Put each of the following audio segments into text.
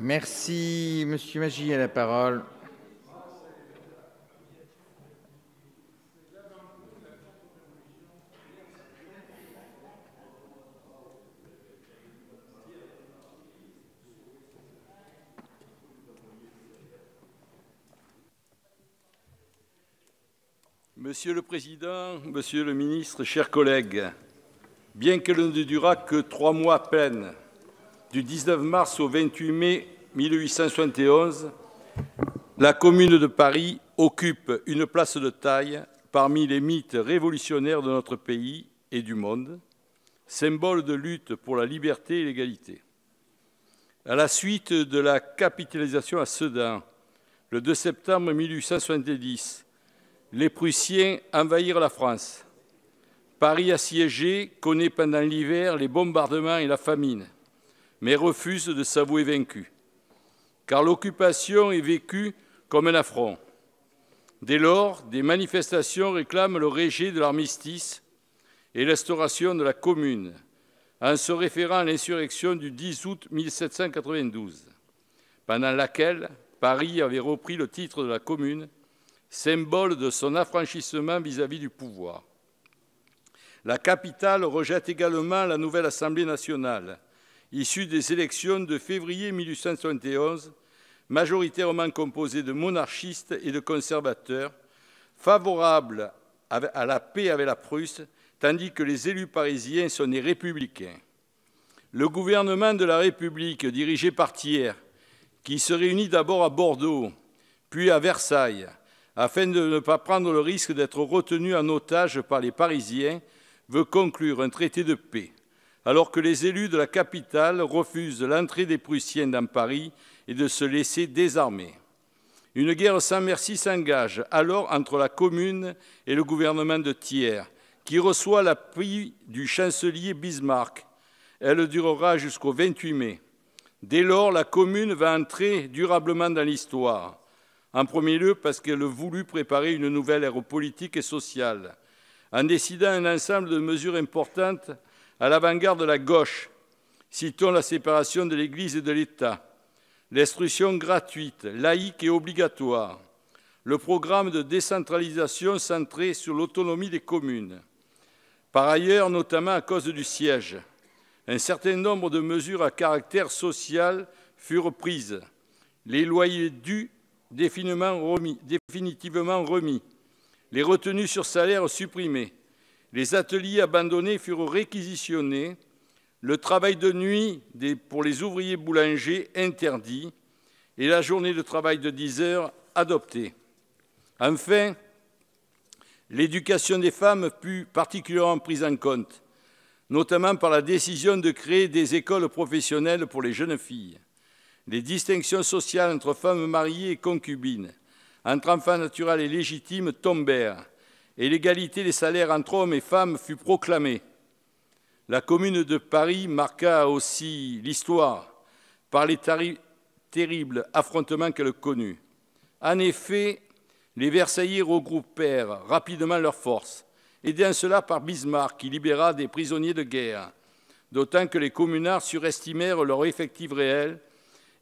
Merci. Monsieur Magie à la parole. Monsieur le Président, Monsieur le Ministre, chers collègues, bien que l'on ne durera que trois mois à peine, du 19 mars au 28 mai 1871, la Commune de Paris occupe une place de taille parmi les mythes révolutionnaires de notre pays et du monde, symbole de lutte pour la liberté et l'égalité. À la suite de la capitalisation à Sedan, le 2 septembre 1870, les Prussiens envahirent la France. Paris assiégé connaît pendant l'hiver les bombardements et la famine mais refuse de s'avouer vaincu, car l'occupation est vécue comme un affront. Dès lors, des manifestations réclament le rejet de l'armistice et l'instauration de la commune, en se référant à l'insurrection du 10 août 1792, pendant laquelle Paris avait repris le titre de la commune, symbole de son affranchissement vis à -vis du pouvoir. La capitale rejette également la nouvelle Assemblée nationale, issu des élections de février 1871, majoritairement composé de monarchistes et de conservateurs, favorables à la paix avec la Prusse, tandis que les élus parisiens sont des républicains. Le gouvernement de la République, dirigé par Thiers, qui se réunit d'abord à Bordeaux, puis à Versailles, afin de ne pas prendre le risque d'être retenu en otage par les Parisiens, veut conclure un traité de paix alors que les élus de la capitale refusent l'entrée des Prussiens dans Paris et de se laisser désarmer. Une guerre sans merci s'engage alors entre la Commune et le gouvernement de Thiers, qui reçoit l'appui du chancelier Bismarck. Elle durera jusqu'au 28 mai. Dès lors, la Commune va entrer durablement dans l'histoire. En premier lieu, parce qu'elle voulut préparer une nouvelle ère politique et sociale, en décidant un ensemble de mesures importantes à l'avant-garde de la gauche. Citons la séparation de l'Église et de l'État, l'instruction gratuite, laïque et obligatoire, le programme de décentralisation centré sur l'autonomie des communes. Par ailleurs, notamment à cause du siège, un certain nombre de mesures à caractère social furent prises. Les loyers dus définitivement remis, les retenues sur salaire supprimées, les ateliers abandonnés furent réquisitionnés, le travail de nuit pour les ouvriers boulangers interdit et la journée de travail de 10 heures adoptée. Enfin, l'éducation des femmes fut particulièrement prise en compte, notamment par la décision de créer des écoles professionnelles pour les jeunes filles. Les distinctions sociales entre femmes mariées et concubines, entre enfants naturels et légitimes tombèrent et l'égalité des salaires entre hommes et femmes fut proclamée. La commune de Paris marqua aussi l'histoire par les terribles affrontements qu'elle connut. En effet, les Versaillais regroupèrent rapidement leurs forces, aidés en cela par Bismarck qui libéra des prisonniers de guerre, d'autant que les communards surestimèrent leur effectif réel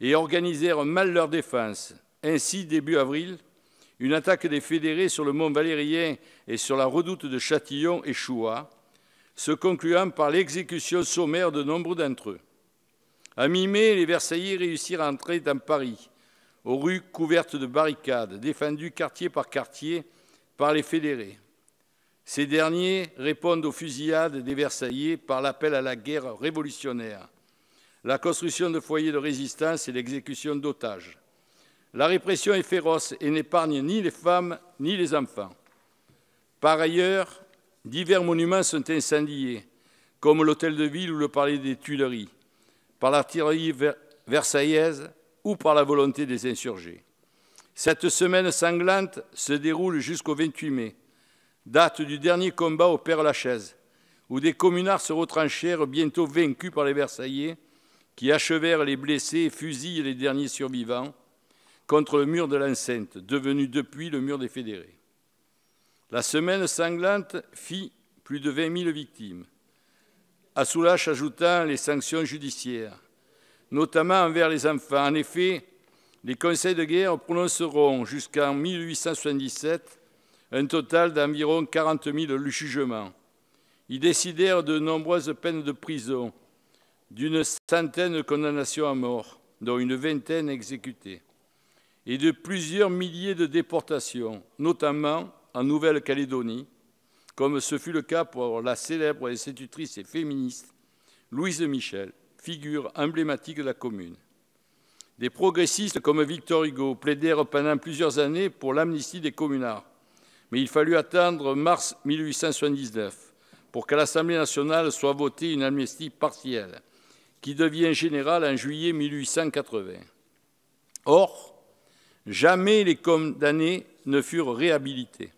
et organisèrent mal leur défense. Ainsi, début avril, une attaque des fédérés sur le mont Valérien et sur la redoute de Châtillon échoua, se concluant par l'exécution sommaire de nombreux d'entre eux. À mi-mai, les Versaillais réussirent à entrer dans Paris, aux rues couvertes de barricades, défendues quartier par quartier par les fédérés. Ces derniers répondent aux fusillades des Versaillais par l'appel à la guerre révolutionnaire, la construction de foyers de résistance et l'exécution d'otages. La répression est féroce et n'épargne ni les femmes ni les enfants. Par ailleurs, divers monuments sont incendiés, comme l'hôtel de ville ou le palais des Tuileries, par l'artillerie versaillaise ou par la volonté des insurgés. Cette semaine sanglante se déroule jusqu'au 28 mai, date du dernier combat au Père-Lachaise, où des communards se retranchèrent bientôt vaincus par les Versaillais, qui achevèrent les blessés et fusillent les derniers survivants, contre le mur de l'enceinte, devenu depuis le mur des fédérés. La semaine sanglante fit plus de 20 000 victimes. à soulage ajoutant les sanctions judiciaires, notamment envers les enfants. En effet, les conseils de guerre prononceront jusqu'en 1877 un total d'environ 40 000 jugements. Ils décidèrent de nombreuses peines de prison, d'une centaine de condamnations à mort, dont une vingtaine exécutées et de plusieurs milliers de déportations, notamment en Nouvelle-Calédonie, comme ce fut le cas pour la célèbre institutrice et féministe Louise Michel, figure emblématique de la commune. Des progressistes comme Victor Hugo plaidèrent pendant plusieurs années pour l'amnistie des communards, mais il fallut attendre mars 1879 pour qu'à l'Assemblée nationale soit votée une amnistie partielle, qui devient générale en juillet 1880. Or, Jamais les condamnés ne furent réhabilités,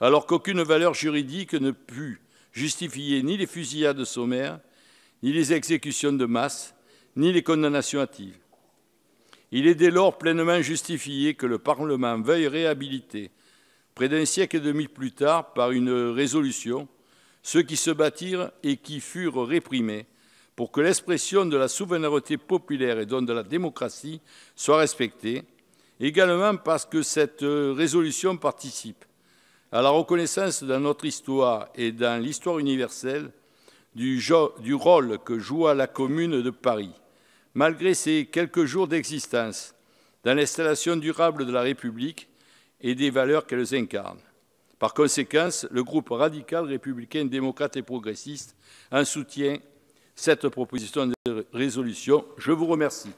alors qu'aucune valeur juridique ne put justifier ni les fusillades sommaires, ni les exécutions de masse, ni les condamnations hâtives. Il est dès lors pleinement justifié que le Parlement veuille réhabiliter, près d'un siècle et demi plus tard, par une résolution, ceux qui se bâtirent et qui furent réprimés, pour que l'expression de la souveraineté populaire et donc de la démocratie soit respectée, également parce que cette euh, résolution participe à la reconnaissance dans notre histoire et dans l'histoire universelle du, rôle que joue la Commune de Paris. Malgré ses quelques jours d'existence, dans l'installation durable de la République et des valeurs qu'elles incarnent. Par conséquent, le groupe radical républicain, démocrate et progressiste en soutient cette proposition de résolution. Je vous remercie.